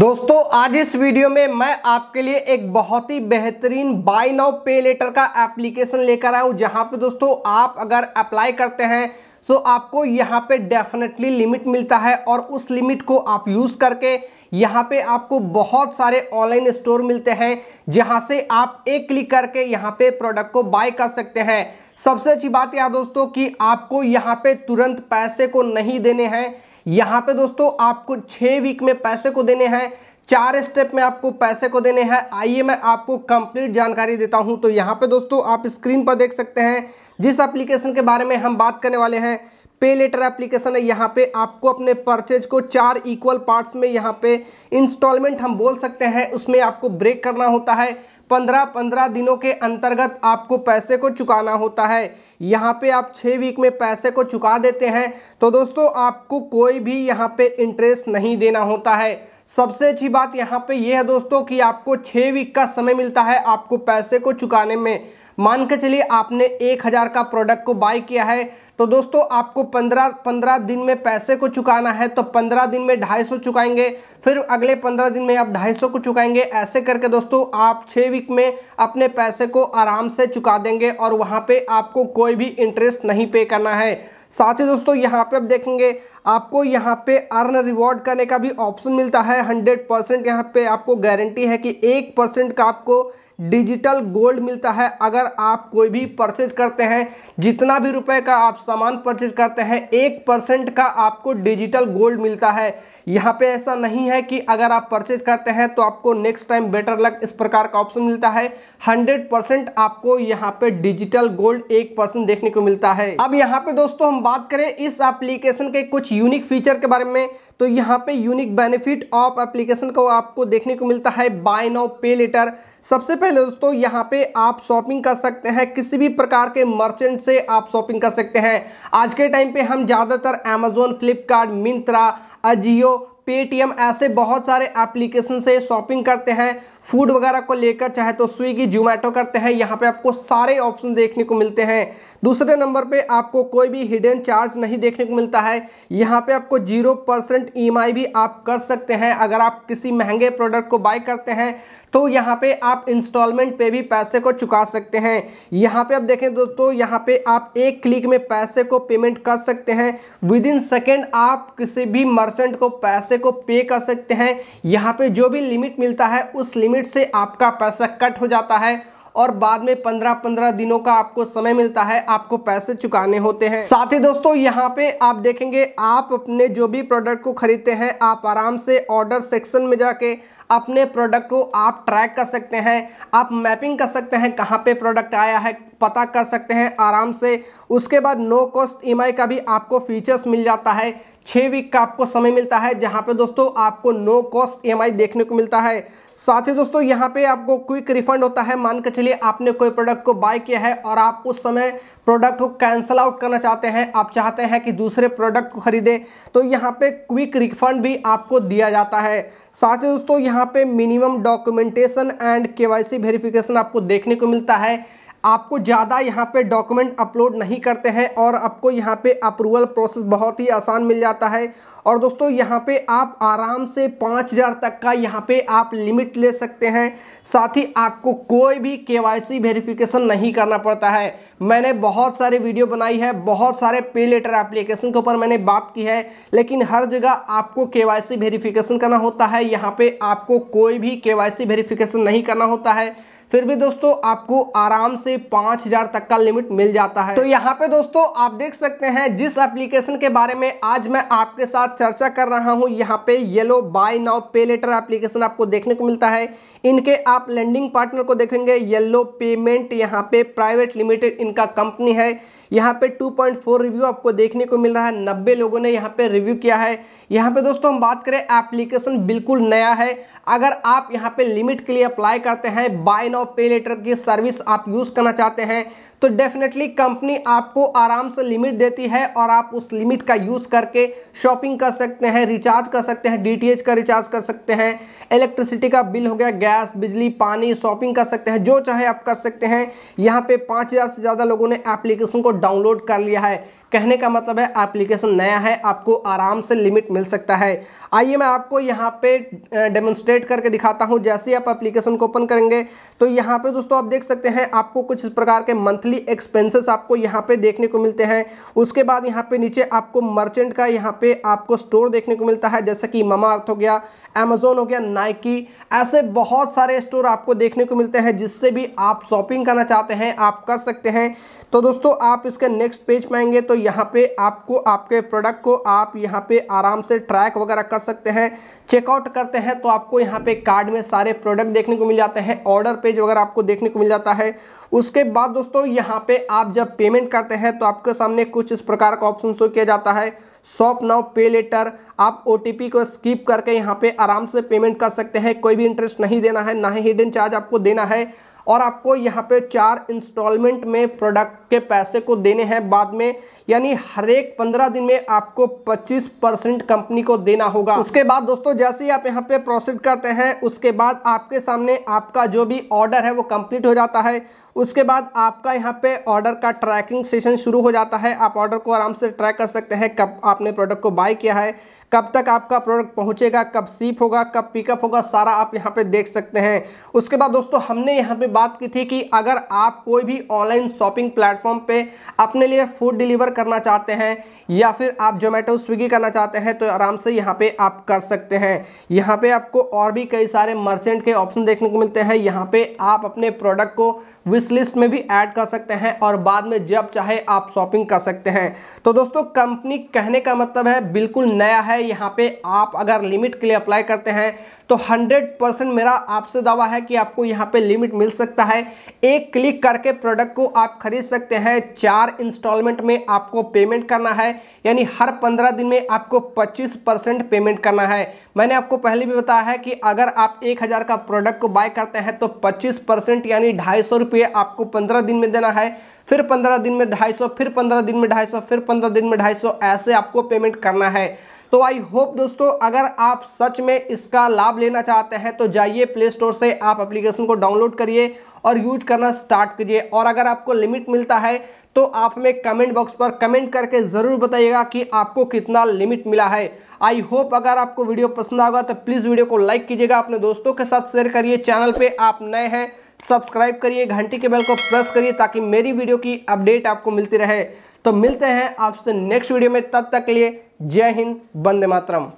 दोस्तों आज इस वीडियो में मैं आपके लिए एक बहुत ही बेहतरीन बाय नाउ पे लेटर का एप्लीकेशन लेकर आया हूँ जहाँ पे दोस्तों आप अगर अप्लाई करते हैं तो आपको यहाँ पे डेफिनेटली लिमिट मिलता है और उस लिमिट को आप यूज़ करके यहाँ पे आपको बहुत सारे ऑनलाइन स्टोर मिलते हैं जहाँ से आप एक क्लिक करके यहाँ पर प्रोडक्ट को बाय कर सकते हैं सबसे अच्छी बात यह दोस्तों कि आपको यहाँ पर तुरंत पैसे को नहीं देने हैं यहाँ पे दोस्तों आपको छः वीक में पैसे को देने हैं चार स्टेप में आपको पैसे को देने हैं आइए मैं आपको कंप्लीट जानकारी देता हूं तो यहां पे दोस्तों आप स्क्रीन पर देख सकते हैं जिस एप्लीकेशन के बारे में हम बात करने वाले हैं पे लेटर एप्लीकेशन है यहाँ पे आपको अपने परचेज को चार इक्वल पार्ट्स में यहाँ पे इंस्टॉलमेंट हम बोल सकते हैं उसमें आपको ब्रेक करना होता है पंद्रह पंद्रह दिनों के अंतर्गत आपको पैसे को चुकाना होता है यहाँ पे आप छः वीक में पैसे को चुका देते हैं तो दोस्तों आपको कोई भी यहाँ पे इंटरेस्ट नहीं देना होता है सबसे अच्छी बात यहाँ पे यह है दोस्तों कि आपको छः वीक का समय मिलता है आपको पैसे को चुकाने में मान के चलिए आपने एक हज़ार का प्रोडक्ट को बाई किया है तो दोस्तों आपको पंद्रह पंद्रह दिन में पैसे को चुकाना है तो पंद्रह दिन में ढाई सौ चुकाएंगे फिर अगले पंद्रह दिन में आप ढाई सौ को चुकाएंगे ऐसे करके दोस्तों आप छः वीक में अपने पैसे को आराम से चुका देंगे और वहाँ पे आपको कोई भी इंटरेस्ट नहीं पे करना है साथ ही दोस्तों यहाँ पे आप देखेंगे आपको यहाँ पे अर्न रिवॉर्ड करने का भी ऑप्शन मिलता है हंड्रेड परसेंट यहाँ पे आपको गारंटी है कि एक परसेंट का आपको डिजिटल गोल्ड मिलता है अगर आप कोई भी परचेज करते हैं जितना भी रुपए का आप सामान परचेज करते हैं एक परसेंट का आपको डिजिटल गोल्ड मिलता है यहाँ पे ऐसा नहीं है कि अगर आप परचेज करते हैं तो आपको नेक्स्ट टाइम बेटर लक इस प्रकार का ऑप्शन मिलता है 100% आपको यहाँ पे डिजिटल गोल्ड एक परसेंट देखने को मिलता है अब यहाँ पे दोस्तों हम बात करें इस एप्लीकेशन के कुछ यूनिक फीचर के बारे में तो यहाँ पे यूनिक बेनिफिट ऑफ एप्लीकेशन को आपको देखने को मिलता है बाय नाउ पे लेटर सबसे पहले दोस्तों यहाँ पे आप शॉपिंग कर सकते हैं किसी भी प्रकार के मर्चेंट से आप शॉपिंग कर सकते हैं आज के टाइम पे हम ज़्यादातर अमेजोन फ्लिपकार्ट मिंत्रा अजियो पेटीएम ऐसे बहुत सारे एप्लीकेशन से शॉपिंग करते हैं फूड वगैरह को लेकर चाहे तो स्विगी जोमेटो करते हैं यहाँ पे आपको सारे ऑप्शन देखने को मिलते हैं दूसरे नंबर पे आपको कोई भी हिडन चार्ज नहीं देखने को मिलता है यहाँ पे आपको जीरो परसेंट ई भी आप कर सकते हैं अगर आप किसी महंगे प्रोडक्ट को बाय करते हैं तो यहाँ पे आप इंस्टॉलमेंट पे भी पैसे को चुका सकते हैं यहाँ पे आप देखें दोस्तों यहाँ पे आप एक क्लिक में पैसे को पेमेंट कर सकते हैं विद इन सेकेंड आप किसी भी मर्चेंट को पैसे को पे कर सकते हैं यहाँ पे जो भी लिमिट मिलता है उस लिमिट से आपका पैसा कट हो जाता है और बाद में पंद्रह पंद्रह दिनों का आपको समय मिलता है आपको पैसे चुकाने होते हैं साथ ही दोस्तों यहाँ पे आप देखेंगे आप अपने जो भी प्रोडक्ट को खरीदते हैं आप आराम से ऑर्डर सेक्शन में जाके अपने प्रोडक्ट को आप ट्रैक कर सकते हैं आप मैपिंग कर सकते हैं कहाँ पे प्रोडक्ट आया है पता कर सकते हैं आराम से उसके बाद नो कॉस्ट ई का भी आपको फीचर्स मिल जाता है छः वीक का आपको समय मिलता है जहाँ पे दोस्तों आपको नो कॉस्ट ई देखने को मिलता है साथ ही दोस्तों यहाँ पे आपको क्विक रिफंड होता है मान के चलिए आपने कोई प्रोडक्ट को बाय किया है और आप उस समय प्रोडक्ट को कैंसिल आउट करना चाहते हैं आप चाहते हैं कि दूसरे प्रोडक्ट को खरीदे तो यहाँ पे क्विक रिफंड भी आपको दिया जाता है साथ ही दोस्तों यहाँ पे मिनिमम डॉक्यूमेंटेशन एंड के वेरिफिकेशन आपको देखने को मिलता है आपको ज़्यादा यहाँ पे डॉक्यूमेंट अपलोड नहीं करते हैं और आपको यहाँ पे अप्रूवल प्रोसेस बहुत ही आसान मिल जाता है और दोस्तों यहाँ पे आप आराम से पाँच हज़ार तक का यहाँ पे आप लिमिट ले सकते हैं साथ ही आपको कोई भी केवाईसी वेरिफिकेशन नहीं करना पड़ता है मैंने बहुत सारे वीडियो बनाई है बहुत सारे पे लेटर एप्लीकेशन के ऊपर मैंने बात की है लेकिन हर जगह आपको के वेरिफिकेशन करना होता है यहाँ पर आपको कोई भी के वेरिफिकेशन नहीं करना होता है फिर भी दोस्तों आपको आराम से पांच हजार तक का लिमिट मिल जाता है तो यहाँ पे दोस्तों आप देख सकते हैं जिस एप्लीकेशन के बारे में आज मैं आपके साथ चर्चा कर रहा हूँ यहाँ पे yellow buy now pay later application आपको देखने को मिलता है इनके आप लैंडिंग पार्टनर को देखेंगे येलो पेमेंट यहाँ पे प्राइवेट लिमिटेड इनका कंपनी है यहाँ पे 2.4 रिव्यू आपको देखने को मिल रहा है नब्बे लोगों ने यहाँ पे रिव्यू किया है यहाँ पे दोस्तों हम बात करें एप्लीकेशन बिल्कुल नया है अगर आप यहाँ पे लिमिट के लिए अप्लाई करते हैं बाय नाउ पे लेटर की सर्विस आप यूज़ करना चाहते हैं तो डेफिनेटली कंपनी आपको आराम से लिमिट देती है और आप उस लिमिट का यूज़ करके शॉपिंग कर सकते हैं रिचार्ज कर सकते हैं डीटीएच का रिचार्ज कर सकते हैं इलेक्ट्रिसिटी का बिल हो गया गैस बिजली पानी शॉपिंग कर सकते हैं जो चाहे आप कर सकते हैं यहाँ पे पाँच से ज़्यादा लोगों ने एप्लीकेशन को डाउनलोड कर लिया है कहने का मतलब है एप्लीकेशन नया है आपको आराम से लिमिट मिल सकता है आइए मैं आपको यहाँ पे डेमोन्स्ट्रेट करके दिखाता हूँ जैसे ही आप एप्लीकेशन को ओपन करेंगे तो यहाँ पे दोस्तों आप देख सकते हैं आपको कुछ इस प्रकार के मंथली एक्सपेंसेस आपको यहाँ पे देखने को मिलते हैं उसके बाद यहाँ पे नीचे आपको मर्चेंट का यहाँ पे आपको स्टोर देखने को मिलता है जैसे कि ममा अर्थ हो गया अमेजोन हो गया नाइकी ऐसे बहुत सारे स्टोर आपको देखने को मिलते हैं जिससे भी आप शॉपिंग करना चाहते हैं आप कर सकते हैं तो दोस्तों आप इसके नेक्स्ट पेज पाएंगे तो दोस्तों यहाँ पे आपको आपके प्रोडक्ट को आप यहाँ पे आराम से ट्रैक वगैरह कर सकते हैं चेकआउट करते हैं तो आपको यहाँ पे कार्ड में सारे प्रोडक्ट देखने को मिल जाते हैं ऑर्डर पेज वगैरह आपको देखने को मिल जाता है उसके बाद दोस्तों यहाँ पे आप जब पेमेंट करते हैं तो आपके सामने कुछ इस प्रकार का ऑप्शन शो किया जाता है शॉप नाउ पे लेटर आप ओ को स्किप करके यहाँ पे आराम से पेमेंट कर सकते हैं कोई भी इंटरेस्ट नहीं देना है ना ही हिडन चार्ज आपको देना है और आपको यहाँ पे चार इंस्टॉलमेंट में प्रोडक्ट के पैसे को देने हैं बाद में यानी हर एक पंद्रह दिन में आपको पच्चीस परसेंट कंपनी को देना होगा उसके बाद दोस्तों जैसे ही आप यहाँ पे प्रोसीड करते हैं उसके बाद आपके सामने आपका जो भी ऑर्डर है वो कंप्लीट हो जाता है उसके बाद आपका यहाँ पे ऑर्डर का ट्रैकिंग सेशन शुरू हो जाता है आप ऑर्डर को आराम से ट्रैक कर सकते हैं कब आपने प्रोडक्ट को बाय किया है कब तक आपका प्रोडक्ट पहुँचेगा कब सीप होगा कब पिकअप होगा सारा आप यहाँ पे देख सकते हैं उसके बाद दोस्तों हमने यहाँ पे बात की थी कि अगर आप कोई भी ऑनलाइन शॉपिंग प्लेटफॉर्म पे अपने लिए फूड डिलीवर करना चाहते हैं या फिर आप जोमेटो स्विगी करना चाहते हैं तो आराम से यहाँ पे आप कर सकते हैं यहाँ पे आपको और भी कई सारे मर्चेंट के ऑप्शन देखने को मिलते हैं यहाँ पे आप अपने प्रोडक्ट को विश लिस्ट में भी ऐड कर सकते हैं और बाद में जब चाहे आप शॉपिंग कर सकते हैं तो दोस्तों कंपनी कहने का मतलब है बिल्कुल नया है यहाँ पे आप अगर लिमिट के लिए अप्लाई करते हैं तो 100 परसेंट मेरा आपसे दावा है कि आपको यहाँ पे लिमिट मिल सकता है एक क्लिक करके प्रोडक्ट को आप खरीद सकते हैं चार इंस्टॉलमेंट में आपको पेमेंट करना है यानी हर पंद्रह दिन में आपको पच्चीस परसेंट पेमेंट करना है मैंने आपको पहले भी बताया है कि अगर आप एक हज़ार का प्रोडक्ट को बाय करते हैं तो पच्चीस परसेंट यानी ढाई सौ रुपये आपको पंद्रह दिन में देना है फिर पंद्रह दिन में ढाई सौ फिर पंद्रह दिन में ढाई सौ फिर पंद्रह दिन में ढाई सौ ऐसे आपको पेमेंट करना है तो आई होप दोस्तों अगर आप सच में इसका लाभ लेना चाहते हैं तो जाइए प्ले स्टोर से आप एप्लीकेशन को डाउनलोड करिए और यूज करना स्टार्ट कीजिए और अगर आपको लिमिट मिलता है तो आप हमें कमेंट बॉक्स पर कमेंट करके ज़रूर बताइएगा कि आपको कितना लिमिट मिला है आई होप अगर आपको वीडियो पसंद आएगा तो प्लीज़ वीडियो को लाइक कीजिएगा अपने दोस्तों के साथ शेयर करिए चैनल पे आप नए हैं सब्सक्राइब करिए घंटी के बेल को प्रेस करिए ताकि मेरी वीडियो की अपडेट आपको मिलती रहे तो मिलते हैं आपसे नेक्स्ट वीडियो में तब तक के लिए जय हिंद बंदे मातरम